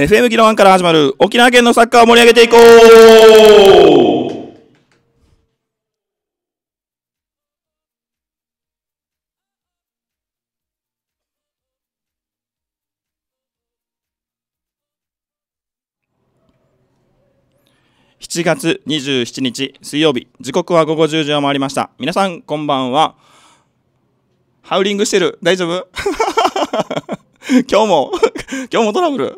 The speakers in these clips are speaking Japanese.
FM 議論から始まる沖縄県のサッカーを盛り上げていこう7月27日水曜日時刻は午後10時を回りました皆さんこんばんはハウリングしてる大丈夫 今日も 今日もトラブル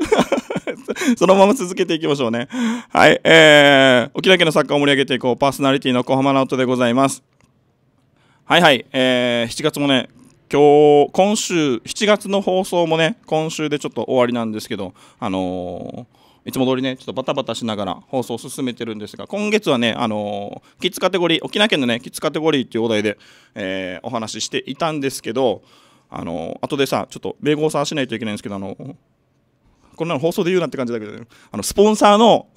そのまま続けていきましょうね。はい。えー、沖縄県のサッカーを盛り上げていこう。パーソナリティの小浜直人でございます。はいはい。えー、7月もね、今日、今週、7月の放送もね、今週でちょっと終わりなんですけど、あのーいつも通りね、ちょっとバタバタしながら放送を進めてるんですが、今月はね、あのー、キッズカテゴリー、沖縄県のね、キッズカテゴリーっていうお題で、えー、お話ししていたんですけど、あのー、後でさ、ちょっと、米合さしないといけないんですけど、あのー、こんなの放送で言うなって感じだけど、ね、あの、スポンサーの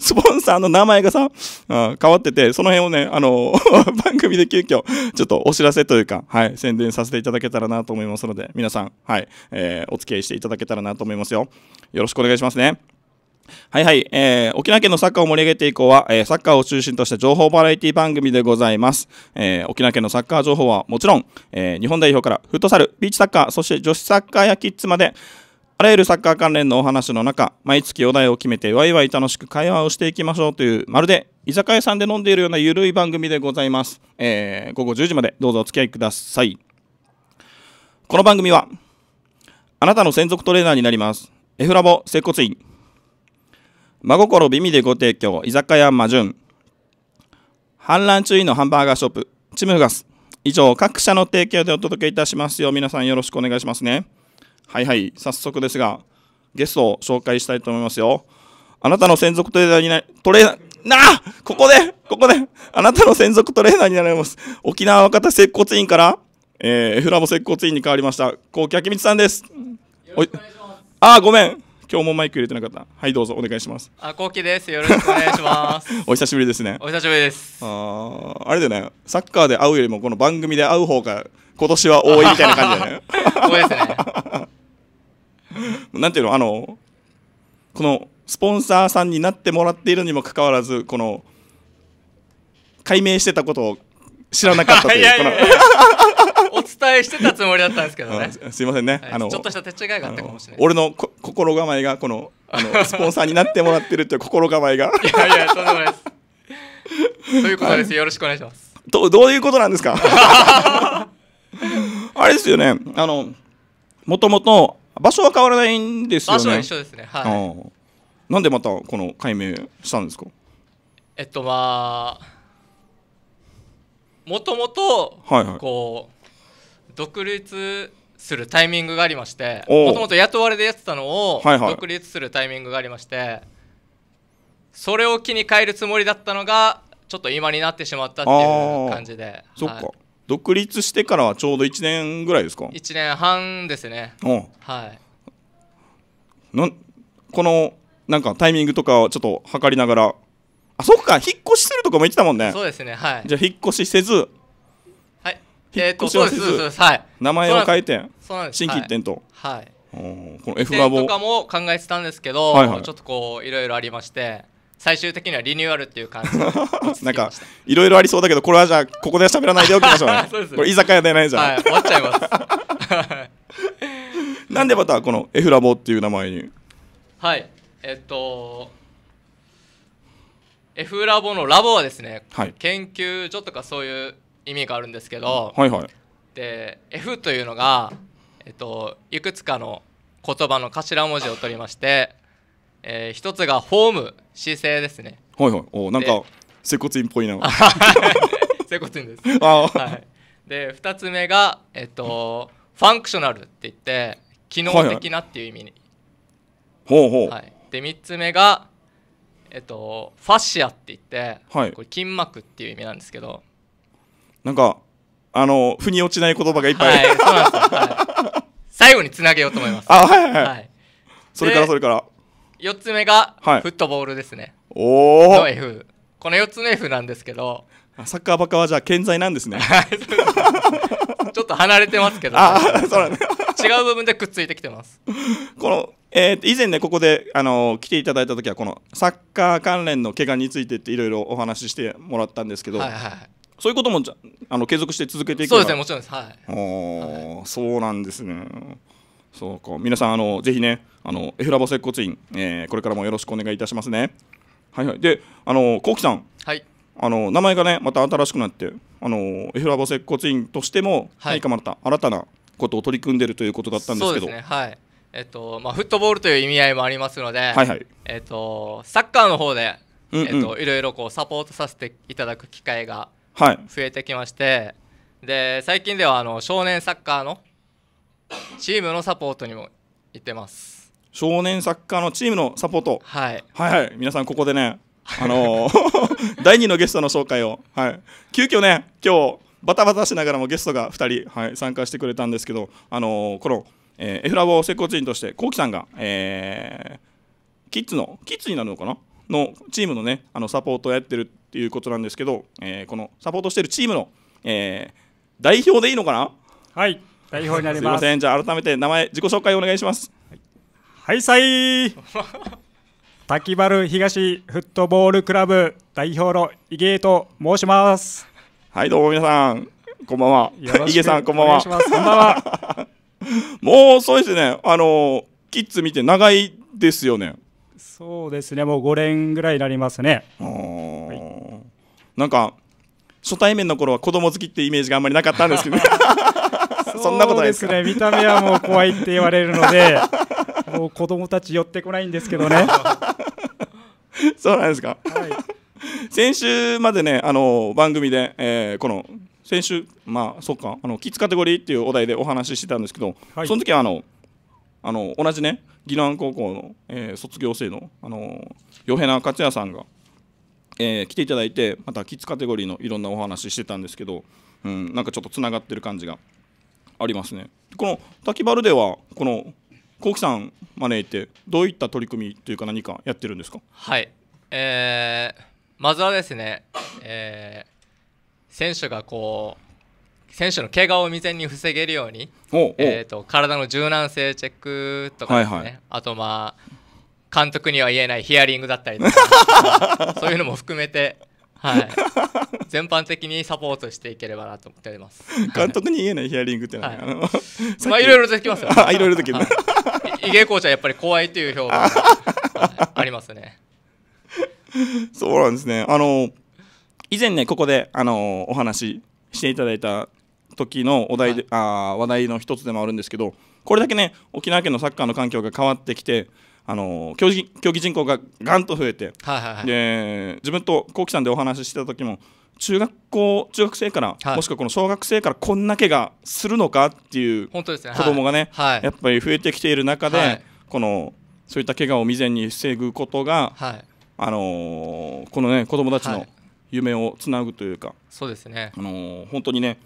スポンサーの名前がさ、変わってて、その辺をね、あの、番組で急遽、ちょっとお知らせというか、はい、宣伝させていただけたらなと思いますので、皆さん、はい、えー、お付き合いしていただけたらなと思いますよ。よろしくお願いしますね。はいはい、えー、沖縄県のサッカーを盛り上げて以降は、えー、サッカーを中心とした情報バラエティ番組でございます、えー、沖縄県のサッカー情報はもちろん、えー、日本代表からフットサルビーチサッカーそして女子サッカーやキッズまであらゆるサッカー関連のお話の中、毎月お題を決めてワイワイ楽しく会話をしていきましょうという、まるで居酒屋さんで飲んでいるようなゆるい番組でございます。えー、午後10時までどうぞお付き合いください。この番組は、あなたの専属トレーナーになります。エフラボ接骨院。真心美味でご提供、居酒屋魔順。反乱注意のハンバーガーショップ、チムフガス。以上、各社の提供でお届けいたしますよ。皆さんよろしくお願いしますね。はいはい、早速ですが、ゲストを紹介したいと思いますよ。あなたの専属トレーナーになトレーナー、なあここでここであなたの専属トレーナーになります。沖縄若手接骨院から、えー、フラボ接骨院に変わりました、幸木明光さんです。おいあ、ごめん。今日もマイク入れてなかった。はい、どうぞお願いします。あ、こうきです。よろしくお願いします。お久しぶりですね。お久しぶりです。ああ、あれだね。サッカーで会うよりも、この番組で会う方が、今年は多いみたいな感じだよね。多 いですね。なんていうのあのこのスポンサーさんになってもらっているにもかかわらずこの解明してたことを知らなかったという お伝えしてたつもりだったんですけどねすいませんね、はい、あのちょっとした手違いがあったかもしれない俺の心構えがこのあのスポンサーになってもらってるという心構えがいやいやとんでもないですということです、はい、よろしくお願いしますどどういうことなんですかあれですよねあのもともと場所は変わらないんですよね場所は一緒ですねはいなんでまたこの解明したんですかえっとまあもともとこう独立するタイミングがありましてもともと雇われでやってたのを独立するタイミングがありまして、はいはい、それを機に変えるつもりだったのがちょっと今になってしまったっていう感じでそっか、はい、独立してからはちょうど1年ぐらいですか1年半ですねうんはいこのなんかタイミングとかをちょっと測りながらあそっか引っ越しするとかも言ってたもんねそうですねはいじゃあ引っ越しせずはい引っ越しはせず、はい、名前を変えて新規一点とはい、おこの F ラボとかも考えてたんですけど、はいはい、ちょっとこういろいろありまして最終的にはリニューアルっていう感じ なんかいろいろありそうだけどこれはじゃあここで喋らないでおきましょうね うこれ居酒屋でないじゃん、はい、終わっちゃいます なんでまたこのエフラボっていう名前にはいえっと F ラボのラボはですね、はい、研究所とかそういう意味があるんですけど、はいはい、で F というのが、えっと、いくつかの言葉の頭文字を取りましてえー、一つがホーム姿勢ですねはいはいおなんか接骨院っぽいな 接骨院ですあ、はい、で2つ目が、えっと、ファンクショナルって言って機能的なっていう意味に、はいはい、ほうほう、はい、で3つ目が、えっと、ファシアって言って、はい、これ筋膜っていう意味なんですけどなんかあの腑に落ちない言葉がいっぱい、はい、はい、最後につなげようと思いますあはいはい、はい、それからそれから4つ目がフットボールですね、おの F この4つの F なんですけどサッカーバカはじゃあ健在なんですね ちょっと離れてますけど、ああそうなんだ違う部分でくっついてきてますこの、えー以前ねここで、あのー来ていただいた時はこのサッカー関連の怪我についてっていろいろお話ししてもらったんですけど、はいはそういうこともじゃあの継続して続けていくそうですねもちろんですはいお、おーそうなんですねそうか皆さんあのぜひねあのエフラボ接骨院、えー、これからもよろしくお願いいたしますねはいはいであのこうきさんはいあの名前がねまた新しくなってあのエフラボ接骨院としても、はい、何かまた新たなことを取り組んでるということだったんですけど、ね、はいえっとまあ、フットボールという意味合いもありますので、はいはいえっと、サッカーの方で、うんうん、えっと、いろいろこうサポートさせていただく機会が増えてきまして、はい、で最近ではあの少年サッカーのチームのサポートにも行ってます少年サッカーのチームのサポート、はい、はいはい皆さんここでねあのー、第二のゲストの紹介を、はい、急遽ね今日バタバタしながらもゲストが二人、はい、参加してくれたんですけど、あのー、この、えエフラボ接骨院としてこうきさんが、えー、キッズのキッズになるのかなのチームのねあのサポートをやってるっていうことなんですけど、えー、このサポートしてるチームの、えー、代表でいいのかなはい代表になります。すみません、じゃあ改めて名前、自己紹介お願いします。はい、さい。滝丸東フットボールクラブ代表の井芸と申します。はい、どうも皆さん、こんばんは。井芸さん、こんばんは。こんばんは。もうそうですね、あのキッズ見て長いですよね。そうですね、もう5年ぐらいになりますね。はい、なんか初対面の頃は子供好きってイメージがあんまりなかったんですけど、ね。そんなことないですね見た目はもう怖いって言われるので もう子供たち寄ってこないんですけどね そうなんですか、はい、先週までねあの番組で、えー、この先週まあそっかあのキッズカテゴリーっていうお題でお話ししてたんですけど、はい、その時はあのあの同じね宜南高校の、えー、卒業生のあの与平名克也さんが、えー、来ていただいてまたキッズカテゴリーのいろんなお話してたんですけど、うん、なんかちょっとつながってる感じがありますね。この滝バルではこの幸喜さん招いてどういった取り組みというか何かやってるんですかはいえー、まずはですね、えー、選手がこう選手の怪我を未然に防げるようにえーと、と体の柔軟性チェックとかですね、はいはい、あとまあ監督には言えないヒアリングだったりとか そういうのも含めてはい、全般的にサポートしていければなと思っております。監督に言えないヒアリングってのは、はい、うの まあいろいろできますよ、ね。あいろいろできる。伊芸コーチはやっぱり怖いという評判が、はい、ありますね。そうなんですね。あの以前ねここであのお話していただいた時のお題で、はい、あ話題の一つでもあるんですけど、これだけね沖縄県のサッカーの環境が変わってきて。あの競技競技人口ががんと増えて、はいはいはい、で自分と幸喜さんでお話ししてた時も中学校中学生から、はい、もしくはこの小学生からこんな怪我するのかっていう子供がね、ねはい、やっぱり増えてきている中で、はい、このそういった怪我を未然に防ぐことが、はいあのー、この、ね、子供たちの夢をつなぐというか、そうですね、あのー、本当にね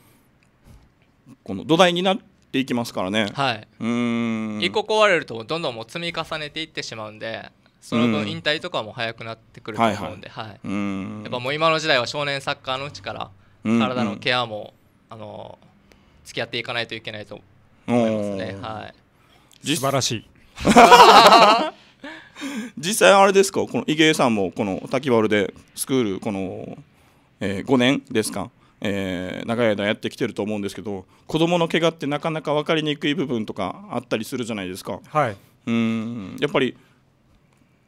この土台になっていきますからねはいうん一個壊れるとどんどんもう積み重ねていってしまうんでその分引退とかも早くなってくると思うんで、はい、はいはいやっぱもう今の時代は少年サッカーのうちから体のケアも、うんうん、あの付き合っていかないといけないと思いますね、はい、素晴らしい 実際あれですかこの池江さんもこの滝原でスクールこの、えー、5年ですかえー、長い間やってきてると思うんですけど子どもの怪我ってなかなか分かりにくい部分とかあったりするじゃないですか。はい、うんやっぱり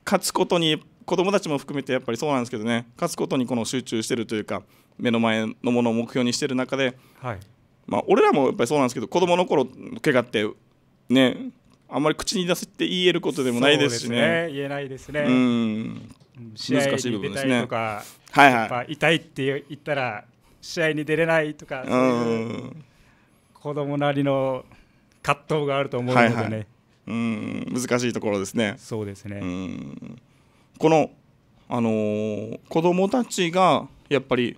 勝つことに子どもたちも含めてやっぱりそうなんですけどね勝つことにこの集中してるというか目の前のものを目標にしてる中で、はい、まあ、俺らもやっぱりそうなんですけど子どもの頃怪我ってねあんまり口に出せて言えることでもないですしね。ね言えないですね。うん。試合に出たりとか、はいはい、痛いって言ったら試合に出れないとか、子供なりの葛藤があると思うのでね、はいはい、うん難しいところですね。そうですねこの、あのー、子供たちがやっぱり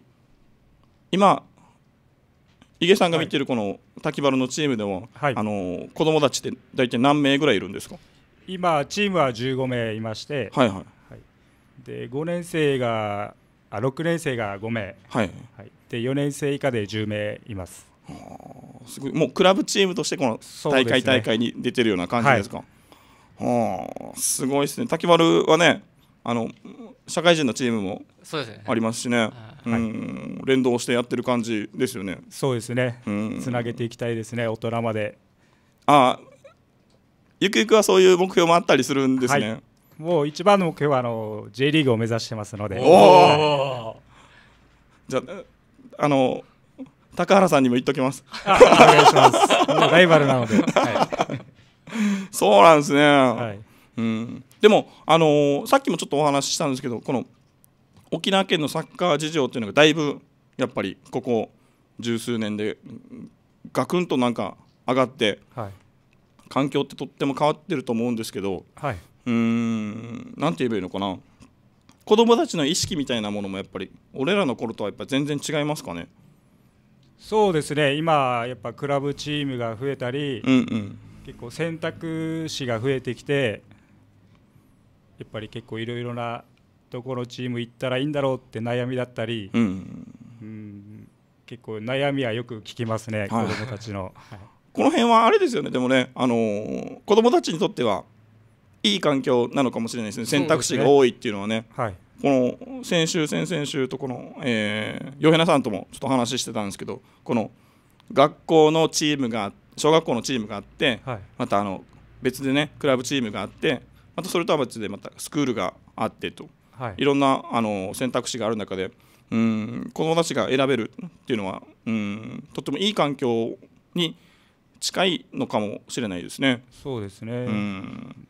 今井毛さんが見てるこの滝原のチームでも、はい、あのー、子供たちって大体何名ぐらいいるんですか今チームは15名いまして、はいはい、はい、で5年生があ6年生が5名、はい、はい、で4年生以下で10名います。すごいもうクラブチームとしてこの大会大会に出てるような感じですか。す、ねはい、すごいですね。滝丸はね、あの社会人のチームもありますしね、ねうん、連動してやってる感じですよね。そうですね。つなげていきたいですね、大人まで。ああ、ゆくゆくはそういう目標もあったりするんですね。はい、もう一番の目標はあの J リーグを目指してますので。おお。じゃあ。あの高原さんにも言っときます。お願いします。ライバルなので。はい、そうなんですね。はい、うん。でもあのー、さっきもちょっとお話ししたんですけど、この沖縄県のサッカー事情っていうのがだいぶやっぱりここ十数年でガクンとなんか上がって、はい、環境ってとっても変わってると思うんですけど、はい、うん、なんて言えばいいのかな。子供たちの意識みたいなものもやっぱり俺らの頃とはやっぱ全然違いますかねそうですね今やっぱクラブチームが増えたり、うんうん、結構選択肢が増えてきてやっぱり結構いろいろなところチーム行ったらいいんだろうって悩みだったり、うん、うん、結構悩みはよく聞きますね、はい、子どもたちの、はい、この辺はあれですよねでもね、あの子供たちにとってはいい環境なのかもしれないですね選択肢が多いっていうのはね。はいこの先週、先々週とこの、えー、ヨヘナさんともちょっと話してたんですけどこの学校のチームが小学校のチームがあって、はい、またあの別でねクラブチームがあってまたそれとは別でまたスクールがあってと、はい、いろんなあの選択肢がある中でうん子どもたちが選べるっていうのはうんとってもいい環境に近いのかもしれないですね。そうですね、うん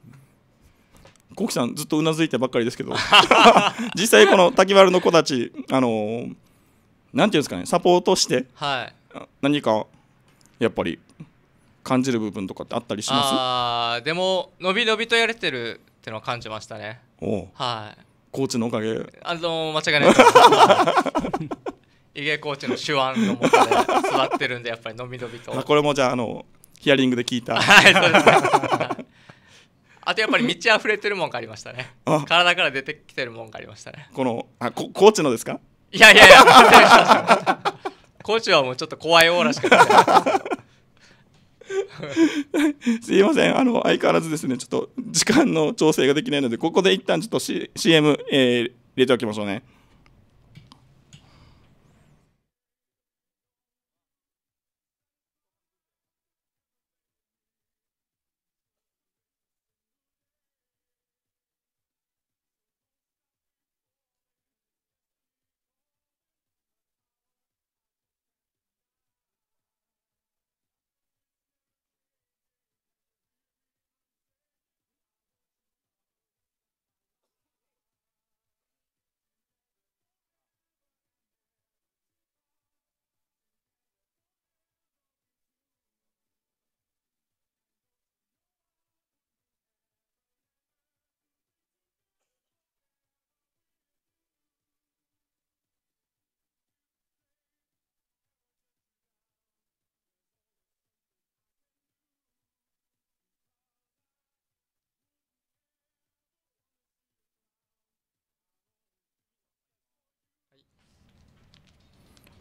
コキさんずっとうなずいてばっかりですけど 実際この滝丸の子たちあのー、なんていうんですかねサポートして、はい、何かやっぱり感じる部分とかってあったりしますああでも伸び伸びとやれてるってのは感じましたねおおはいコーチのおかげあのー、間違いないですコーチの手腕のもとで育ってるんでやっぱり伸び伸びとこれもじゃああのヒアリングで聞いたはいそうですねあとやっぱり道溢れてるもんがありましたね体から出てきてるもんがありましたねこのあこコーチのですかいやいやいやコーチはもうちょっと怖いオーラしかすいませんあの相変わらずですねちょっと時間の調整ができないのでここで一旦ちょっと、C、CM、えー、入れておきましょうね。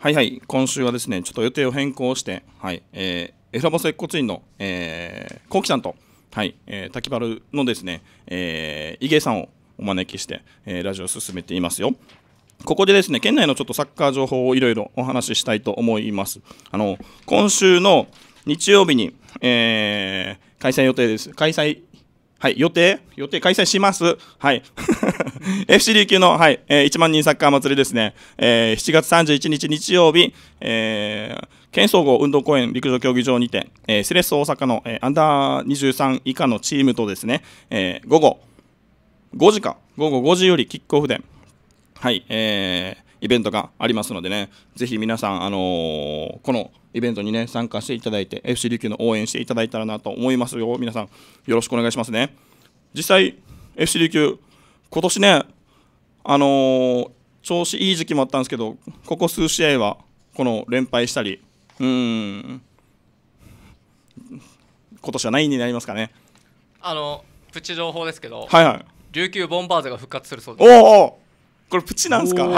はいはい、今週はですね、ちょっと予定を変更して、はい、えー、エラボ接骨院の、えー、コウキさんと、はい、えー、滝原のですね、えー、井芸さんをお招きして、えー、ラジオを進めていますよ。ここでですね、県内のちょっとサッカー情報をいろいろお話ししたいと思います。あの、今週の日曜日に、えー、開催予定です。開催はい、予定予定開催します。はい。FC 琉球の、はい、えー、1万人サッカー祭りですね。えー、7月31日日曜日、えー、県総合運動公園陸上競技場にて、えー、セレッソ大阪の、えー、アンダー23以下のチームとですね、えー、午後5時か、午後5時よりキックオフで、はい、えー、イベントがありますのでね、ぜひ皆さん、あのー、このイベントにね、参加していただいて、FC 琉球の応援していただいたらなと思いますよ。皆さん、よろしくお願いしますね。実際、FC 琉球、今年ね、あのー、調子いい時期もあったんですけど、ここ数試合は、この連敗したり、うん、今年は何位になりますかね。あの、プチ情報ですけど、はいはい、琉球ボンバーズが復活するそうです。おーおーこれプチなんすか じ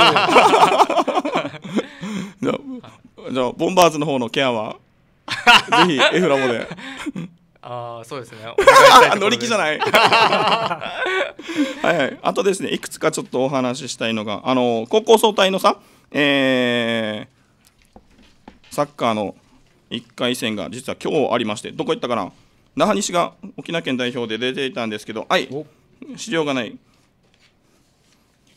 ゃあじゃあボンバーズの方のケアは ぜひエフラボでああそうですね 乗り気じゃないはいはいあとですねいくつかちょっとお話ししたいのがあの高校総体のさえー、サッカーの1回戦が実は今日ありましてどこ行ったかな那覇西が沖縄県代表で出ていたんですけどはい資料がない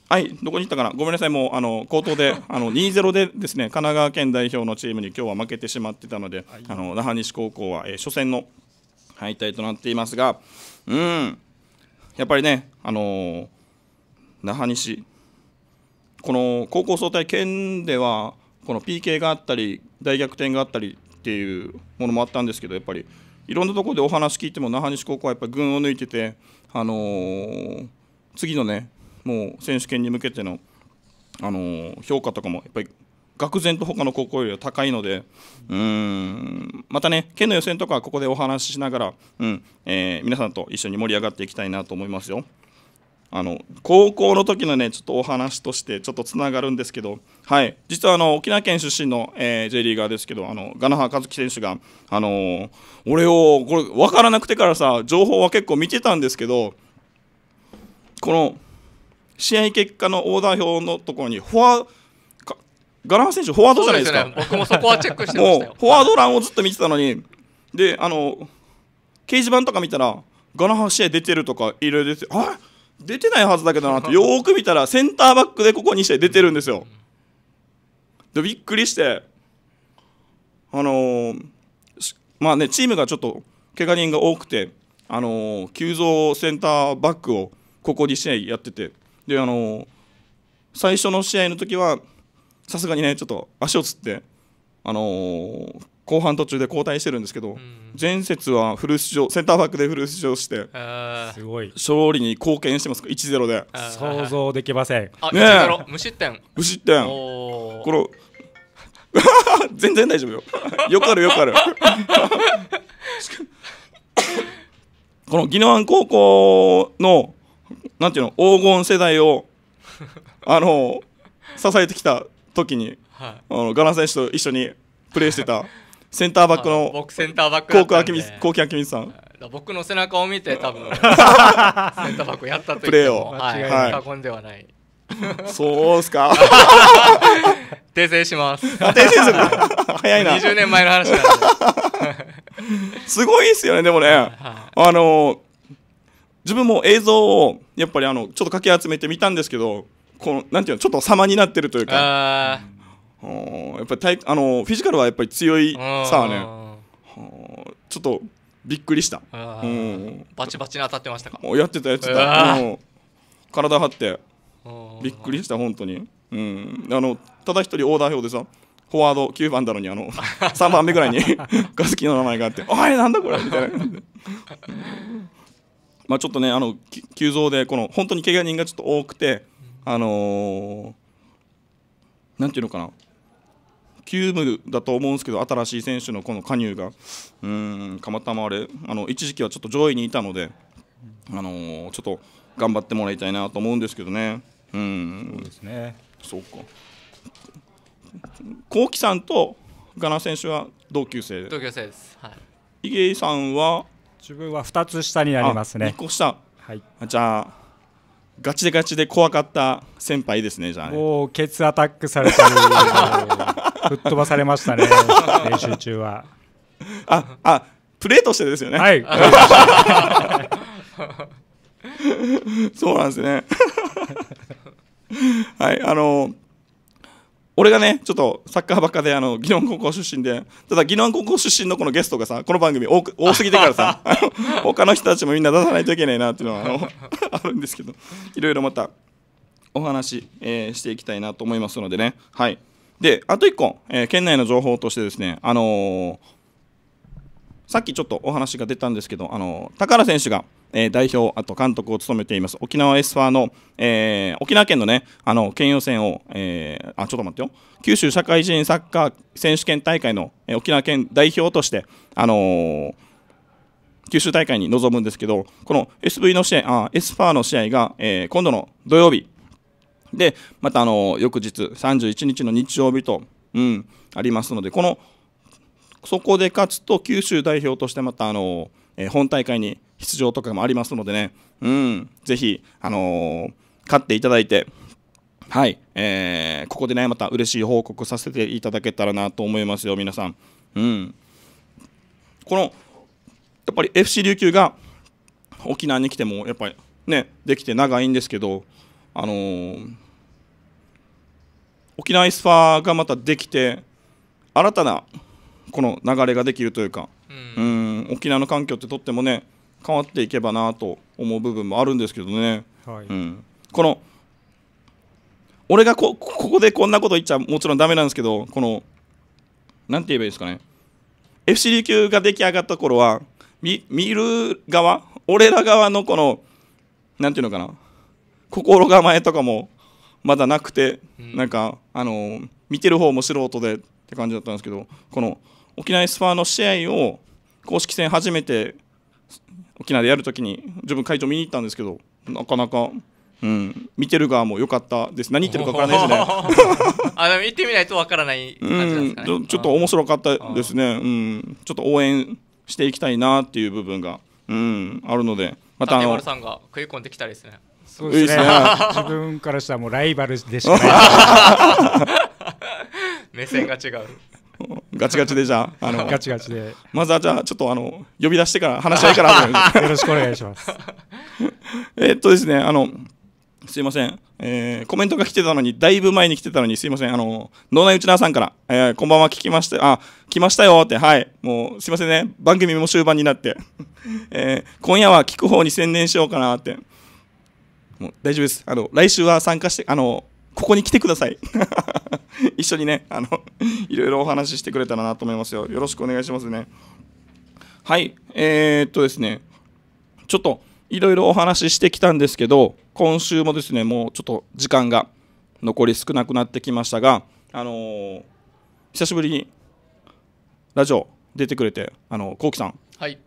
はい、どこに行ったかな、ごめんなさい、もうあの口頭で あの2-0でですね神奈川県代表のチームに今日は負けてしまってたので、あの那覇西高校は、えー、初戦の敗退となっていますが、うん、やっぱりね、あのー、那覇西、この高校総体県では、この PK があったり、大逆転があったりっていうものもあったんですけど、やっぱりいろんなところでお話聞いても、那覇西高校はやっぱり群を抜いてて、あのー、次のね、もう選手権に向けてのあの評価とかもやっぱり愕然と他の高校よりは高いのでうんまたね県の予選とかここでお話ししながら、うんえー、皆さんと一緒に盛り上がっていきたいなと思いますよ。あの高校の時のねちょっとお話としてちょっとつながるんですけど、はい、実はあの沖縄県出身の、えー、J リーガーですけどあのガナハ和樹選手が、あのー、俺をこれ分からなくてからさ情報は結構見てたんですけどこの試合結果のオーダー表のところにフォアガラハ選手フォワードじゃないですか、ね、僕もそこはチェックしてましたよフォワード欄をずっと見てたのにであの掲示板とか見たらガラハ試合出てるとかいろいろ出てあ出てないはずだけどなって よく見たらセンターバックでここにして出てるんですよでびっくりしてあのー、まあねチームがちょっと怪我人が多くてあのー、急増センターバックをここ2試合やっててであの最初の試合の時はさすがにねちょっと足をつってあの後半途中で交代してるんですけど、うん、前節はフル出場センターバックでフル出場してすごい勝利に貢献してますから1 0で想像できませんね無失点無失点この 全然大丈夫よよくあるよくある この宜野湾高校のなんていうの黄金世代を あの支えてきた時に、はい、あのガラ選手と一緒にプレーしてた センターバックの僕センターバックだったんでさん、僕の背中を見て多分 センターバックやったプレーを、はいはい、過言ではないそうっすか訂正します訂正する早いな20年前の話なんですごいっすよねでもね、はい、あの自分も映像をやっぱりあのちょっとかき集めてみたんですけどこのなんていうのちょっと様になってるというかあやっぱりあのフィジカルはやっぱり強いさはねちょっとびっくりした、うん、バチバチに当たってましたかもうやってたやってた体張ってびっくりした本当に、うん、あのただ一人オーダー表でさフォワード9番だのにあの3 番目ぐらいに ガスキの名前があって「おいなんだこれ」みたいなまあ、ちょっとねあの急増でこの本当に怪我人がちょっと多くて、あのー、なんていうのかな急務だと思うんですけど新しい選手のこの加入がうんたまあれあの一時期はちょっと上位にいたので、あのー、ちょっと頑張ってもらいたいなと思うんですけどね。うんそうですねそうか幸喜さんとガナ選手は同級生同級生です、はい、井さんは自分は2つ下になりますね1個下はいじゃあガチでガチで怖かった先輩ですねじゃあ、ね、もうケツアタックされてる、吹っ飛ばされましたね練習中はああプレーとしてですよねはい そうなんですね はいあの俺がね、ちょっとサッカーばっかで、あの、議論高校出身で、ただ議論高校出身のこのゲストがさ、この番組多 多すぎてからさ、他の人たちもみんな出さないといけないなっていうのは、あの、あるんですけど、いろいろまたお話、えー、していきたいなと思いますのでね。はい。で、あと1個、えー、県内の情報としてですね、あのー、さっきちょっとお話が出たんですけど、あの高原選手が、え代表、あと監督を務めています、沖縄 S ファーの、え沖縄県のね、あの、県予選を、えあ、ちょっと待ってよ、九州社会人サッカー選手権大会の、え沖縄県代表として、あの九州大会に臨むんですけど、この SV の試合、あ S ファーの試合が、え今度の土曜日、で、またあの翌日、31日の日曜日と、うん、ありますので、このそこで勝つと、九州代表としてまたあの、えー、本大会に出場とかもありますのでね、うん、ぜひ、あのー、勝っていただいて、はい、えー、ここでね、また嬉しい報告させていただけたらなと思いますよ、皆さん。うん、この、やっぱり FC 琉球が沖縄に来ても、やっぱりね、できて長いんですけど、あのー、沖縄イスファーがまたできて、新たなこの流れができるというか、うん、沖縄の環境ってとってもね変わっていけばなと思う部分もあるんですけどね、はいうん、この俺がここでこんなこと言っちゃもちろんダメなんですけどこの何て言えばいいですかね FC 琉球が出来上がった頃は見見る側俺ら側のこの何て言うのかな心構えとかもまだなくて、うん、なんかあの見てる方も素人でって感じだったんですけどこの沖縄 S ファーの試合を公式戦初めて沖縄でやるときに自分会場見に行ったんですけどなかなか。うん、見てる側も良かったです何言ってるか分からないですね あでもってみないと分からない感じですかね、うん、ちょっと面白かったですね、うん、ちょっと応援していきたいなっていう部分が、うん、あるのでまたあのさんが食い込んできたりですねそうですね 自分からしたらもうライバルでしかない 目線が違うガチガチでじゃあ、あの、ガチガチで。まずはじゃあ、ちょっとあの、呼び出してから話し合いから。よろしくお願いします。えっとですね、あの、すいません、えー、コメントが来てたのに、だいぶ前に来てたのに、すいません、あの、脳内内縄さんから、えー、こんばんは聞きました、あ、来ましたよって、はい、もう、すいませんね、番組も終盤になって、えー、今夜は聞く方に専念しようかなって、もう大丈夫です、あの、来週は参加して、あの、ここに来てください。一緒にね、あの、いろいろお話ししてくれたらなと思いますよ。よろしくお願いしますね。はい、えー、っとですね、ちょっといろいろお話ししてきたんですけど、今週もですね、もうちょっと時間が残り少なくなってきましたが、あのー、久しぶりにラジオ出てくれて、あの、こうきさん。はい。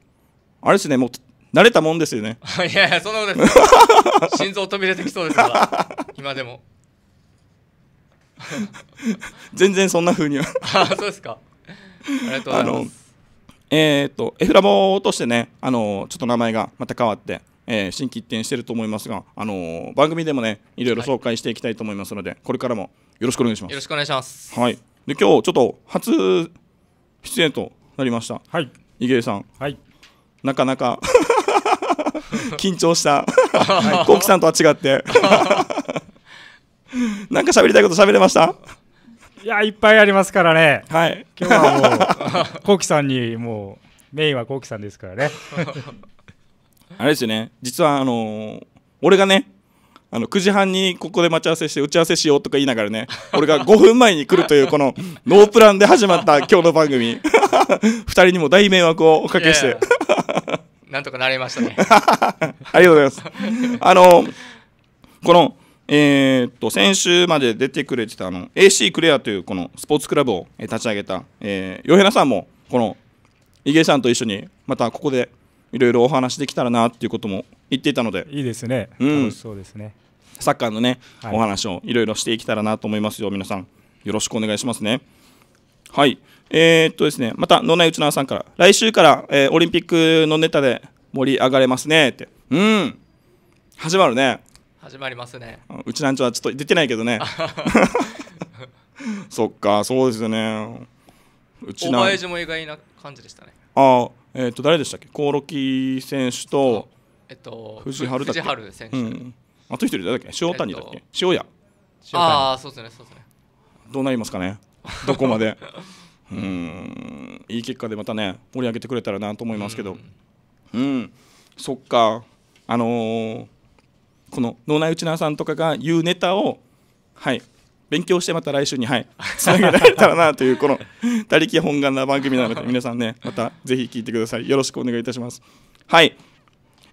あれですね、もう慣れたもんですよね。いやいや、そんなことです。心臓飛び出てきそうですから、今でも。全然そんなふうにはあそうですかありがとうございますえー、っと F ラボとしてねあのちょっと名前がまた変わってえー、新規一転してると思いますが、あの番組でもねいろいろ紹介していきたいと思いますので、はい、これからもよろしくお願いします。よろしくお願いします。はい。で今日ちょっと初出演となりました。はい。井上さん。はい。なかなか 緊張した。コウキさんとは違って なんか喋りたいこと喋れましたいや、いっぱいありますからね。はい。今日はもう、コウキさんに、もう、メインはコウキさんですからね。あれですよね、実は、あのー、俺がね、あの9時半にここで待ち合わせして打ち合わせしようとか言いながらね俺が5分前に来るというこのノープランで始まった今日の番組2 人にも大迷惑をおかけしていやいやなんとかなりましたねありがとうございますあのこのえー、っと、先週まで出てくれてたあの、AC クレアというこのスポーツクラブを立ち上げた、えー、ヨヘナさんも、この、イゲさんと一緒に、またここでいろいろお話できたらなっていうことも言っていたので。いいですね。うん、楽しそうですね。サッカーのね、はい、お話をいろいろしていけたらなと思いますよ。皆さん、よろしくお願いしますね。はい。えー、っとですね、また、野内内縄さんから、来週から、えー、オリンピックのネタで盛り上がれますねって。うん。始まるね。始まりますねうちなんちはちょっと出てないけどね そっかそうですよねうちなんーバーも意外な感じでしたねあえっ、ー、と誰でしたっけ興梠選手とえっと藤原藤原選手、うん、あと一人誰だっけ塩谷だっけ、えっ塩谷ああそうですねそうですねどうなりますかねどこまでうんいい結果でまたね盛り上げてくれたらなと思いますけどうん、うん、そっかあのーこの脳内内チさんとかが言うネタを、はい、勉強してまた来週に、はい、つ なげられたらなという、この、他力本願な番組なので、皆さんね、またぜひ聞いてください。よろしくお願いいたします。はい。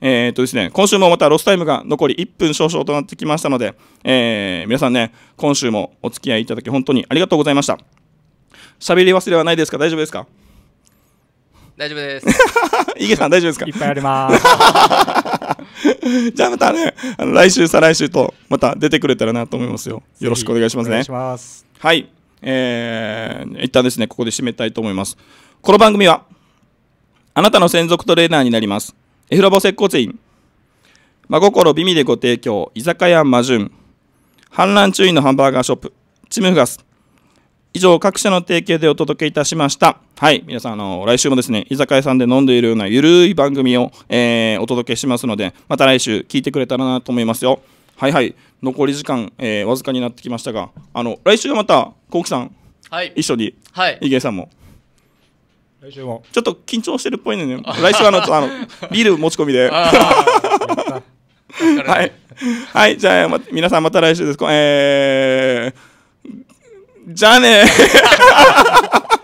えー、とですね、今週もまたロスタイムが残り1分少々となってきましたので、えー、皆さんね、今週もお付き合いいただき本当にありがとうございました。喋り忘れはないですか大丈夫ですか大丈夫です。い げさん大丈夫ですかいっぱいあります。じゃあまたね、あの来週、再来週と、また出てくれたらなと思いますよ。よろしくお願いしますね。ますはい。えー、一旦ですね、ここで締めたいと思います。この番組は、あなたの専属トレーナーになります。エフロボ接骨院。真心美味でご提供、居酒屋魔順。反乱注意のハンバーガーショップ、チムフガス。以上、各社の提携でお届けいたしました。はい、皆さん、あの、来週もですね、居酒屋さんで飲んでいるようなゆるい番組を、えー、お届けしますので、また来週聞いてくれたらなと思いますよ。はいはい、残り時間、えー、わずかになってきましたが、あの、来週はまた、こうきさん、はい、一緒に、はい、池江さんも。来週も。ちょっと緊張してるっぽいね、来週はあの、あの、ビール持ち込みで。はい。はい、じゃあ、ま、皆さんまた来週です。えーじゃあね